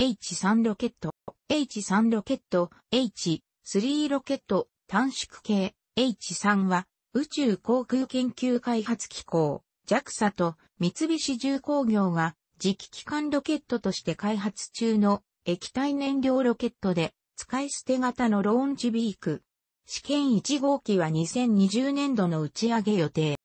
H3 ロケット、H3 ロケット、H3 ロケット、短縮系、H3 は、宇宙航空研究開発機構、JAXA と三菱重工業が、磁気機関ロケットとして開発中の液体燃料ロケットで、使い捨て型のローンチビーク。試験1号機は2020年度の打ち上げ予定。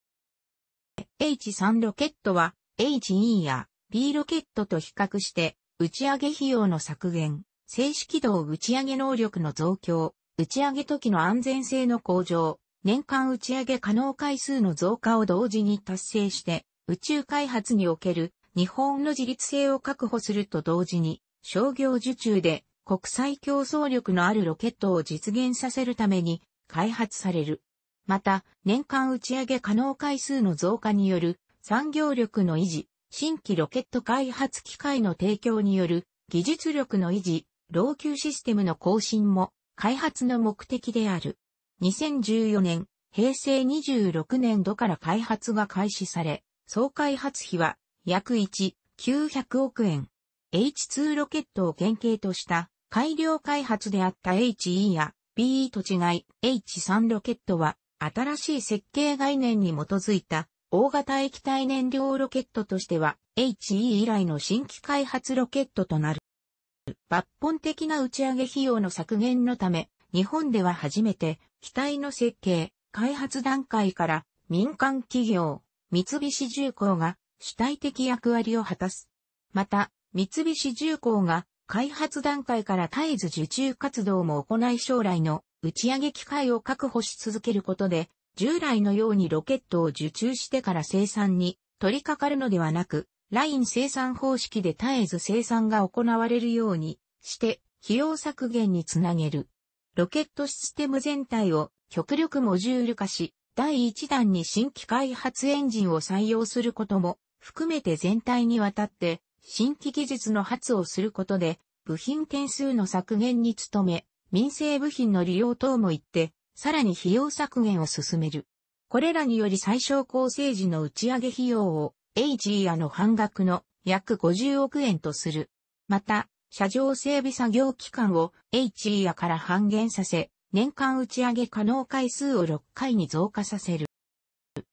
H3 ロケットは HE や B ロケットと比較して打ち上げ費用の削減、静止軌道打ち上げ能力の増強、打ち上げ時の安全性の向上、年間打ち上げ可能回数の増加を同時に達成して、宇宙開発における日本の自立性を確保すると同時に、商業受注で国際競争力のあるロケットを実現させるために開発される。また、年間打ち上げ可能回数の増加による産業力の維持、新規ロケット開発機械の提供による技術力の維持、老朽システムの更新も開発の目的である。2014年、平成26年度から開発が開始され、総開発費は約1、900億円。H2 ロケットを原型とした改良開発であった HE や BE と違い H3 ロケットは新しい設計概念に基づいた大型液体燃料ロケットとしては HE 以来の新規開発ロケットとなる。抜本的な打ち上げ費用の削減のため、日本では初めて機体の設計、開発段階から民間企業、三菱重工が主体的役割を果たす。また、三菱重工が開発段階から絶えず受注活動も行い将来の打ち上げ機会を確保し続けることで従来のようにロケットを受注してから生産に取り掛かるのではなく、ライン生産方式で絶えず生産が行われるようにして、費用削減につなげる。ロケットシステム全体を極力モジュール化し、第1弾に新規開発エンジンを採用することも含めて全体にわたって新規技術の発をすることで部品点数の削減に努め、民生部品の利用等もって、さらに費用削減を進める。これらにより最小構成時の打ち上げ費用をーアの半額の約50億円とする。また、車上整備作業期間をーアから半減させ、年間打ち上げ可能回数を6回に増加させる。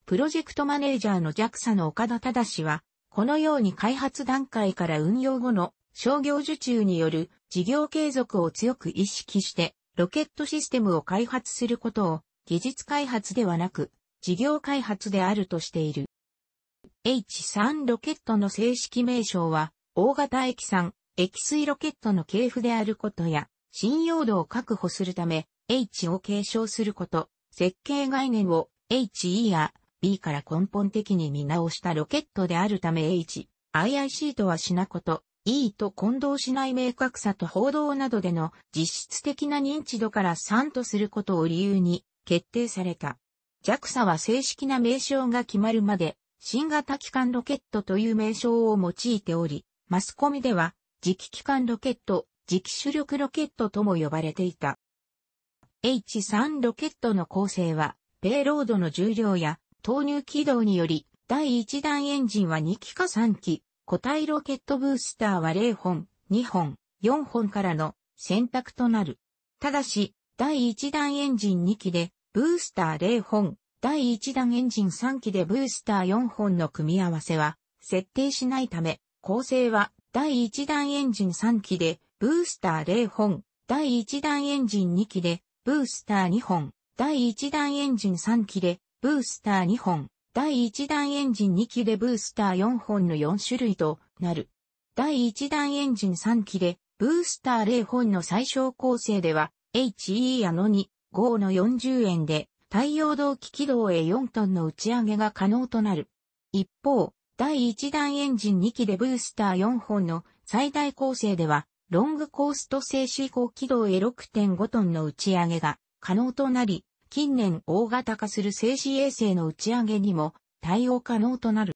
プロジェクトマネージャーの JAXA の岡田忠は、このように開発段階から運用後の商業受注による事業継続を強く意識して、ロケットシステムを開発することを技術開発ではなく事業開発であるとしている。H3 ロケットの正式名称は大型液酸、液水ロケットの系譜であることや信用度を確保するため H を継承すること、設計概念を HE や B から根本的に見直したロケットであるため H、IIC とはしなこと、E と混同しない明確さと報道などでの実質的な認知度から3とすることを理由に決定された。JAXA は正式な名称が決まるまで新型機関ロケットという名称を用いており、マスコミでは磁気機関ロケット、磁気主力ロケットとも呼ばれていた。H3 ロケットの構成は、ペイロードの重量や投入軌道により、第1弾エンジンは2機か3機、固体ロケットブースターは0本、2本、4本からの選択となる。ただし、第1弾エンジン2機で、ブースター0本、第1弾エンジン3機でブースター4本の組み合わせは、設定しないため、構成は、第1弾エンジン3機で、ブースター0本、第1弾エンジン2機で、ブースター2本、第1弾エンジン3機で、ブースター2本、第1弾エンジン2機でブースター4本の4種類となる。第1弾エンジン3機で、ブースター0本の最小構成では、HE やの2、5の40円で、太陽動機軌道へ4トンの打ち上げが可能となる。一方、第1弾エンジン2機でブースター4本の最大構成では、ロングコースト静止移行軌道へ6.5トンの打ち上げが可能となり、近年大型化する静止衛星の打ち上げにも対応可能となる。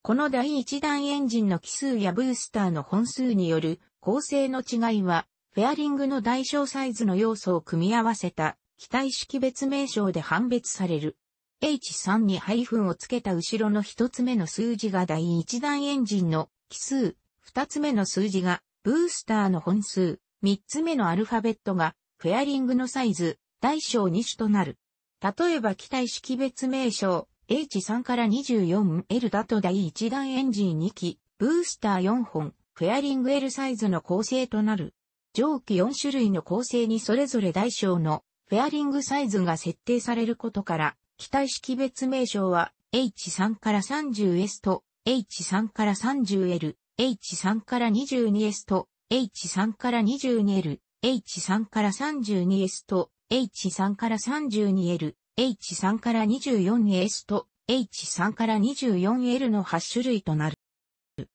この第1弾エンジンの奇数やブースターの本数による構成の違いは、フェアリングの大小サイズの要素を組み合わせた機体識別名称で判別される。H3 にハイフンをつけた後ろの一つ目の数字が第1弾エンジンの奇数、二つ目の数字がブースターの本数、三つ目のアルファベットがフェアリングのサイズ、大小2種となる。例えば機体識別名称 H3 から 24L だと第1段エンジン2機、ブースター4本、フェアリング L サイズの構成となる。上記4種類の構成にそれぞれ大小のフェアリングサイズが設定されることから、機体識別名称は H3 から 30S と H3 から 30L、H3 から 22S と H3 から 22L、H3 から 32S と H3 から 32L、H3 から 24S と H3 から 24L の8種類となる。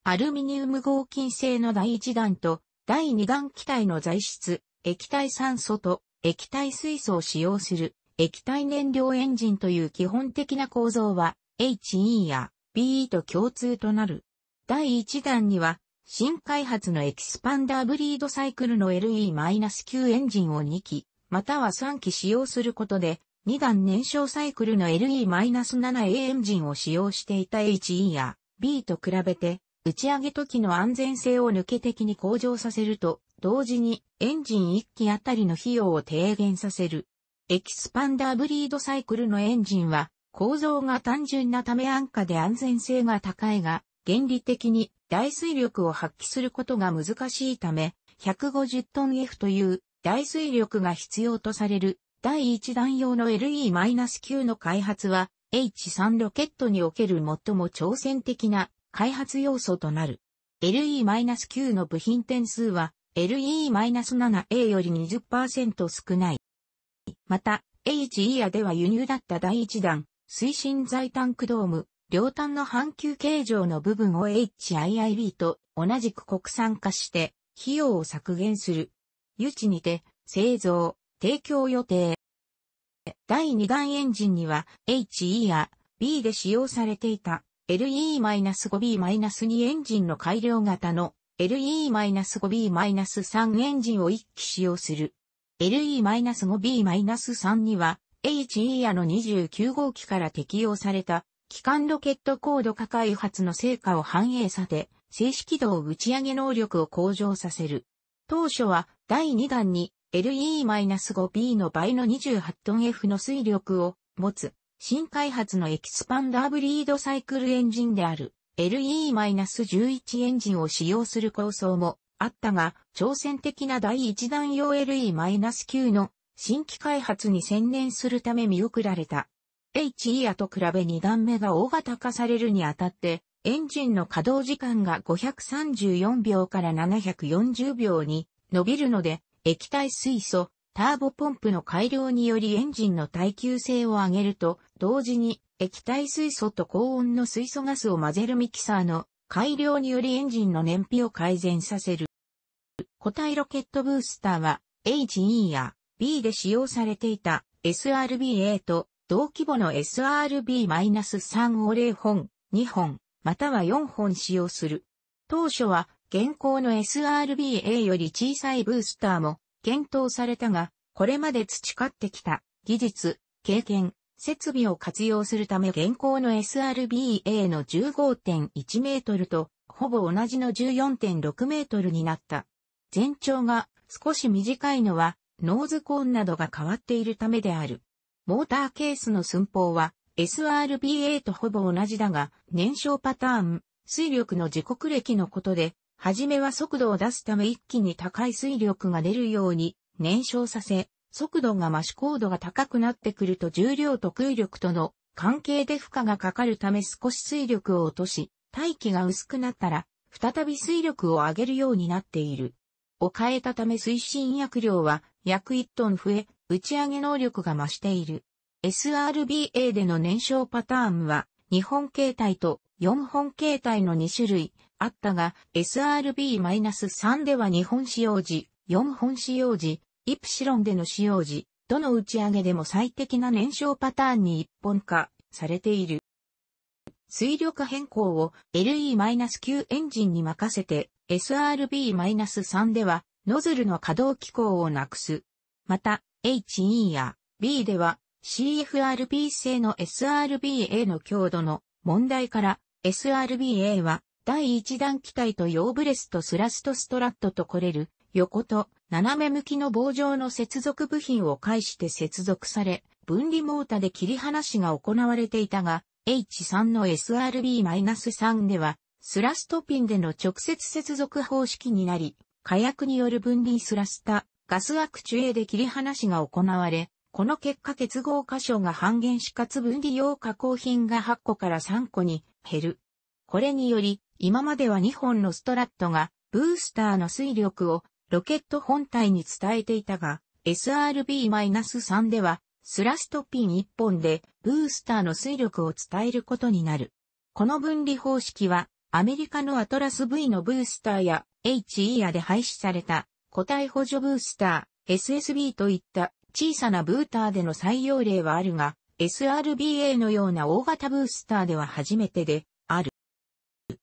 アルミニウム合金製の第1弾と第2弾機体の材質、液体酸素と液体水素を使用する液体燃料エンジンという基本的な構造は HE や BE と共通となる。第1弾には新開発のエキスパンダーブリードサイクルの LE-9 エンジンを2機または3機使用することで、2段燃焼サイクルの LE-7A エンジンを使用していた HE や B と比べて、打ち上げ時の安全性を抜け的に向上させると、同時にエンジン1機あたりの費用を低減させる。エキスパンダーブリードサイクルのエンジンは、構造が単純なため安価で安全性が高いが、原理的に大水力を発揮することが難しいため、150トン F という大水力が必要とされる第1弾用の LE-9 の開発は H3 ロケットにおける最も挑戦的な開発要素となる。LE-9 の部品点数は LE-7A より20%少ない。また、HE やでは輸入だった第1弾、推進材タンクドーム、両端の半球形状の部分を HIIB と同じく国産化して、費用を削減する誘致にて製造、提供予定。第2弾エンジンには HE や B で使用されていた LE-5B-2 エンジンの改良型の LE-5B-3 エンジンを1機使用する。LE-5B-3 には HE やの29号機から適用された機関ロケット高度化開発の成果を反映させ、静止軌道打ち上げ能力を向上させる。当初は第2弾に LE-5B の倍の28トン F の推力を持つ新開発のエキスパンダーブリードサイクルエンジンである LE-11 エンジンを使用する構想もあったが、挑戦的な第1弾用 LE-9 の新規開発に専念するため見送られた。HE と比べ2段目が大型化されるにあたって、エンジンの稼働時間が534秒から740秒に伸びるので、液体水素、ターボポンプの改良によりエンジンの耐久性を上げると、同時に液体水素と高温の水素ガスを混ぜるミキサーの改良によりエンジンの燃費を改善させる。固体ロケットブースターは HE や B で使用されていた SRB-A と同規模の SRB-3 を0本、2本、または4本使用する。当初は現行の SRBA より小さいブースターも検討されたが、これまで培ってきた技術、経験、設備を活用するため現行の SRBA の15.1メートルとほぼ同じの14.6メートルになった。全長が少し短いのはノーズコーンなどが変わっているためである。モーターケースの寸法は SRBA とほぼ同じだが、燃焼パターン、水力の時刻歴のことで、はじめは速度を出すため一気に高い水力が出るように燃焼させ、速度が増し高度が高くなってくると重量と空力との関係で負荷がかかるため少し水力を落とし、大気が薄くなったら、再び水力を上げるようになっている。を変えたため推進薬量は約1トン増え、打ち上げ能力が増している。SRBA での燃焼パターンは2本形態と4本形態の2種類あったが SRB-3 では2本使用時、4本使用時、イプシロンでの使用時、どの打ち上げでも最適な燃焼パターンに一本化されている。水力変更を LE-9 エンジンに任せて SRB-3 ではノズルの稼働機構をなくす。また HE や B では CFRP 製の SRBA の強度の問題から SRBA は第1段機体とヨーブレスとスラストストラットと来れる横と斜め向きの棒状の接続部品を介して接続され、分離モータで切り離しが行われていたが、H3 の SRB-3 では、スラストピンでの直接接続方式になり、火薬による分離スラスタ、ガスアクチュエで切り離しが行われ、この結果結合箇所が半減死活分離用加工品が8個から3個に減る。これにより、今までは2本のストラットが、ブースターの水力をロケット本体に伝えていたが、SRB-3 では、スラストピン1本で、ブースターの水力を伝えることになる。この分離方式は、アメリカのアトラス V のブースターや HE やで廃止された、個体補助ブースター、SSB といった小さなブーターでの採用例はあるが、SRBA のような大型ブースターでは初めてである。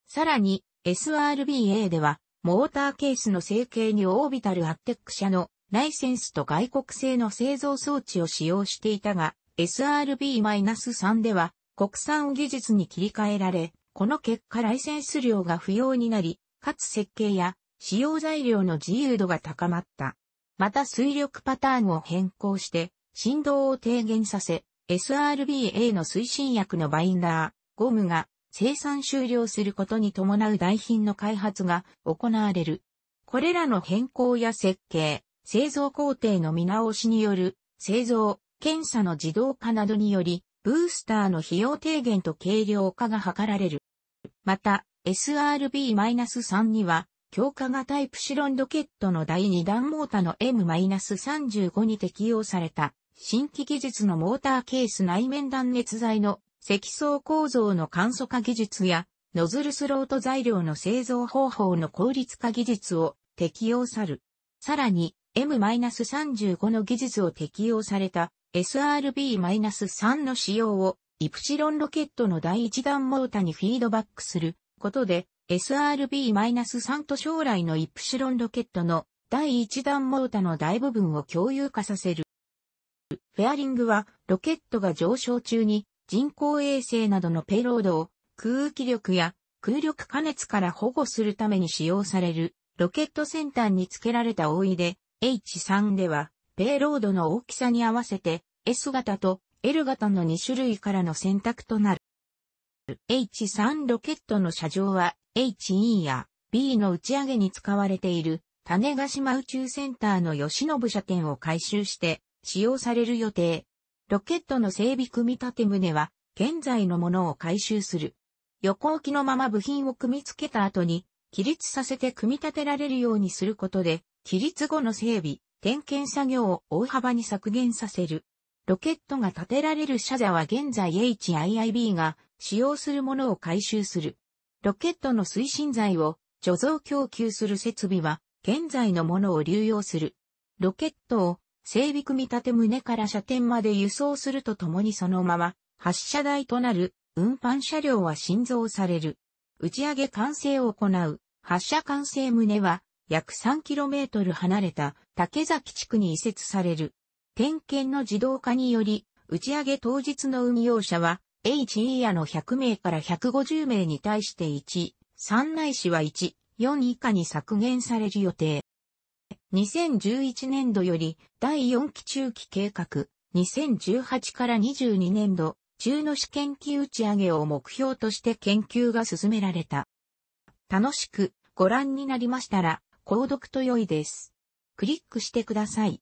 さらに、SRBA では、モーターケースの成形にオービタルアッテック社のライセンスと外国製の製造装置を使用していたが、SRB-3 では国産技術に切り替えられ、この結果ライセンス量が不要になり、かつ設計や使用材料の自由度が高まった。また水力パターンを変更して、振動を低減させ、SRBA の推進薬のバインダー、ゴムが生産終了することに伴う代品の開発が行われる。これらの変更や設計、製造工程の見直しによる製造、検査の自動化などにより、ブースターの費用低減と軽量化が図られる。また、SRB-3 には強化型イプシロンロケットの第2弾モータの M-35 に適用された新規技術のモーターケース内面断熱材の積層構造の簡素化技術やノズルスロート材料の製造方法の効率化技術を適用さる。さらに M-35 の技術を適用された SRB-3 の使用をイプシロンロケットの第1弾モータにフィードバックすることで SRB-3 と将来のイプシロンロケットの第1弾モータの大部分を共有化させる。フェアリングはロケットが上昇中に人工衛星などのペイロードを空気力や空力加熱から保護するために使用されるロケット先端に付けられた覆いで H3 ではペイロードの大きさに合わせて S 型と L 型の2種類からの選択となる。H3 ロケットの車上は HE や B の打ち上げに使われている種子島宇宙センターの吉野部射点を回収して使用される予定。ロケットの整備組み立て棟は現在のものを回収する。横置きのまま部品を組み付けた後に起立させて組み立てられるようにすることで起立後の整備、点検作業を大幅に削減させる。ロケットが立てられる社座は現在 HIIB が使用するものを回収する。ロケットの推進剤を貯蔵供給する設備は、現在のものを流用する。ロケットを整備組み立て胸から射点まで輸送するとともにそのまま発射台となる運搬車両は新造される。打ち上げ完成を行う発射完成胸は約 3km 離れた竹崎地区に移設される。点検の自動化により打ち上げ当日の運用者は H イヤの100名から150名に対して1、3内市は1、4以下に削減される予定。2011年度より第4期中期計画、2018から22年度中の試験期打ち上げを目標として研究が進められた。楽しくご覧になりましたら、購読と良いです。クリックしてください。